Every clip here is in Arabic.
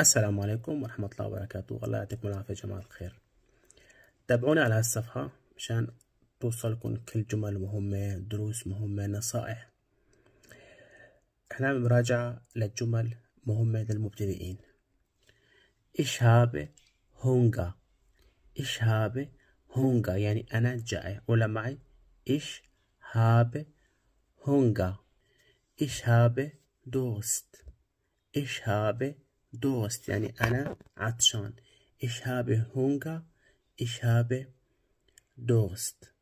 السلام عليكم ورحمة الله وبركاته الله يعطيكم العافية يا جماعة الخير تابعونا على هالصفحة مشان توصلكم كل جمل مهمة دروس مهمة نصائح احنا مراجعة للجمل مهمة للمبتدئين ايش هابي هونجا ايش هابي هونجا يعني أنا جائع ولا معي ايش هابي هونجا ايش هابي دوست ايش هابي دوست يعني أنا عطشان إيش هابي هونغا إيش هابي دوست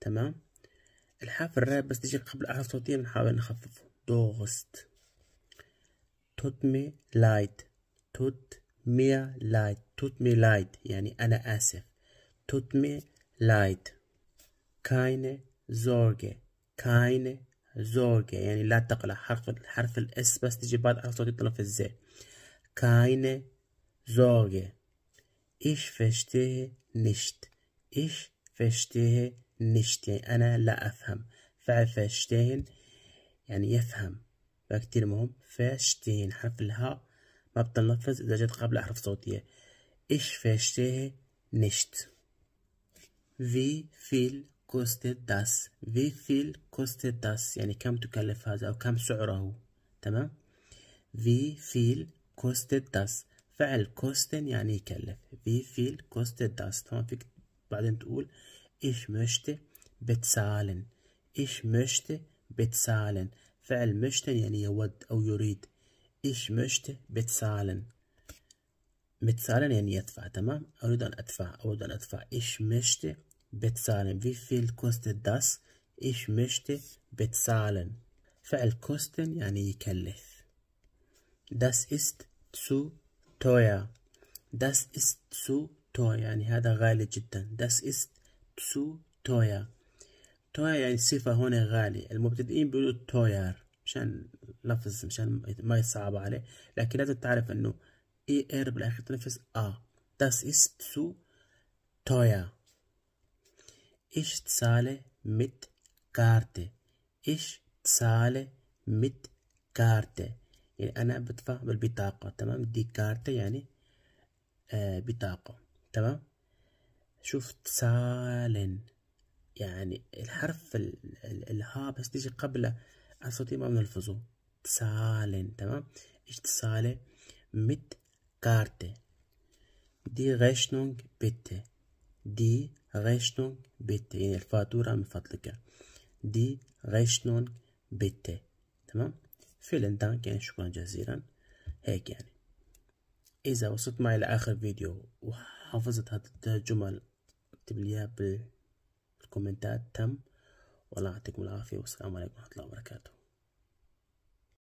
تمام الحرف الراب بس تجي قبل أحرف صوتية نحاول نخفف دوست توت مي لايت توت مي لايت توت مي لايت يعني أنا آسف توت مي لايت كاين زورجي كاين زورجي يعني لا تقلق حرف الحرف الاس بس تجي بعد أحرف صوتية تنفذ زي keine Sorge. Ich verstehe nicht. Ich verstehe nicht أنا لا أفهم فعل يعني يفهم فكتير مهم verstehen حرف الهاء ما بتنلفظ إذا جت قبل أحرف صوتية ich verstehe nicht wie viel kostet das wie viel kostet das يعني كم تكلف هذا أو كم سعره تمام wie viel كوستد داس فعل كوستن يعني يكلف في فيل كوستد داس تمام فيك بعدين تقول إيش مشت بتسالن إيش مشت بتسالن فعل مشتن يعني يود أو يريد إيش مشت بتسالن بتسالن يعني يدفع تمام أريد أن أدفع اريد أن أدفع إيش مشت بتسالن في فيل كوستد داس إيش مشت بتسالن فعل كوستن يعني يكلف Das ist zu teuer. Das ist zu teuer يعني هذا غالي جدا. Das ist zu teuer. teuer يعني صفة هنا غالي. المبتدئين بيقولوا teuer مشان لفظ مشان ما يصعب عليه. لكن لازم تعرف إنه اي er ار بالآخر تنفس ا. آه. Das ist zu teuer. Ich zahle mit Karte. Ich zahle mit Karte. يعني أنا بدفع بالبطاقة تمام دي كارت يعني آه بطاقة تمام شوف سالن يعني الحرف الها بس تيجي قبل الصوتي ما بنلفظه سالن تمام ايش اتصاله مت Karte دي غيشنونج بيت دي غيشنونج بيت يعني الفاتورة من فضلك دي غيشنونج بيت تمام فعلا دانك يعني شكرا جزيلا هيك يعني إذا وصلت معي لآخر فيديو وحافظت هاد الجمل اكتب لي بالكومنتات تم والله يعطيكم العافية والسلام عليكم ورحمة الله وبركاته